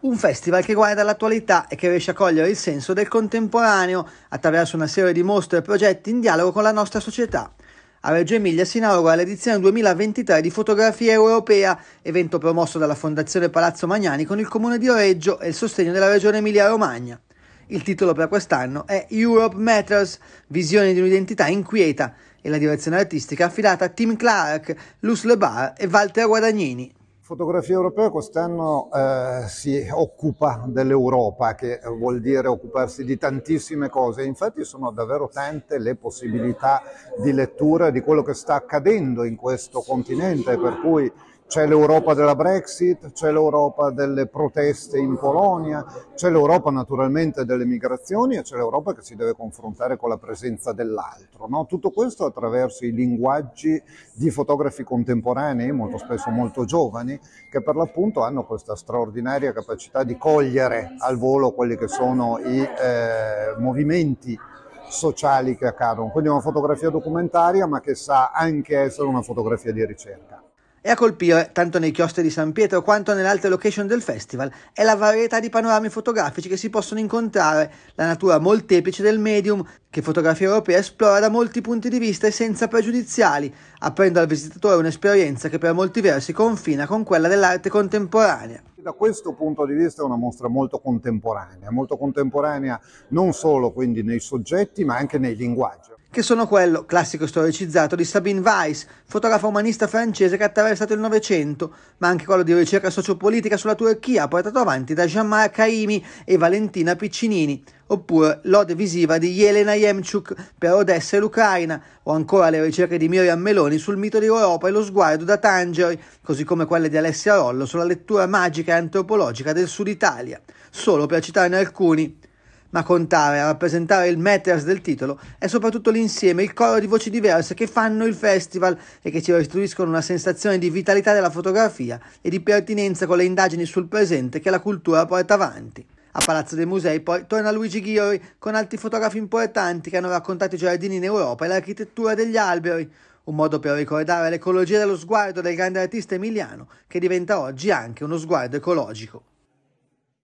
Un festival che guarda l'attualità e che riesce a cogliere il senso del contemporaneo attraverso una serie di mostre e progetti in dialogo con la nostra società. A Reggio Emilia si inaugura l'edizione 2023 di Fotografia Europea, evento promosso dalla Fondazione Palazzo Magnani con il Comune di Oreggio e il sostegno della Regione Emilia-Romagna. Il titolo per quest'anno è Europe Matters, visione di un'identità inquieta e la direzione artistica affidata a Tim Clark, Luz Lebar e Walter Guadagnini. Fotografia europea quest'anno eh, si occupa dell'Europa, che vuol dire occuparsi di tantissime cose. Infatti sono davvero tante le possibilità di lettura di quello che sta accadendo in questo continente, per cui c'è l'Europa della Brexit, c'è l'Europa delle proteste in Polonia, c'è l'Europa naturalmente delle migrazioni e c'è l'Europa che si deve confrontare con la presenza dell'altro. No? Tutto questo attraverso i linguaggi di fotografi contemporanei, molto spesso molto giovani, che per l'appunto hanno questa straordinaria capacità di cogliere al volo quelli che sono i eh, movimenti sociali che accadono. Quindi è una fotografia documentaria ma che sa anche essere una fotografia di ricerca. E a colpire, eh, tanto nei chiostri di San Pietro quanto nelle altre location del festival, è la varietà di panorami fotografici che si possono incontrare, la natura molteplice del medium che fotografia europea esplora da molti punti di vista e senza pregiudiziali, aprendo al visitatore un'esperienza che per molti versi confina con quella dell'arte contemporanea. Da questo punto di vista è una mostra molto contemporanea, molto contemporanea non solo quindi nei soggetti ma anche nei linguaggi che sono quello, classico storicizzato, di Sabine Weiss, fotografa umanista francese che ha attraversato il Novecento, ma anche quello di ricerca sociopolitica sulla Turchia, portato avanti da Jean-Marc Caimi e Valentina Piccinini, oppure l'ode visiva di Yelena Yemchuk per Odessa e l'Ucraina, o ancora le ricerche di Miriam Meloni sul mito di Europa e lo sguardo da Tangeri, così come quelle di Alessia Rollo sulla lettura magica e antropologica del Sud Italia, solo per citarne alcuni ma contare a rappresentare il meters del titolo è soprattutto l'insieme, il coro di voci diverse che fanno il festival e che ci restituiscono una sensazione di vitalità della fotografia e di pertinenza con le indagini sul presente che la cultura porta avanti. A Palazzo dei Musei poi torna Luigi Ghiori con altri fotografi importanti che hanno raccontato i giardini in Europa e l'architettura degli alberi, un modo per ricordare l'ecologia dello sguardo del grande artista emiliano che diventa oggi anche uno sguardo ecologico.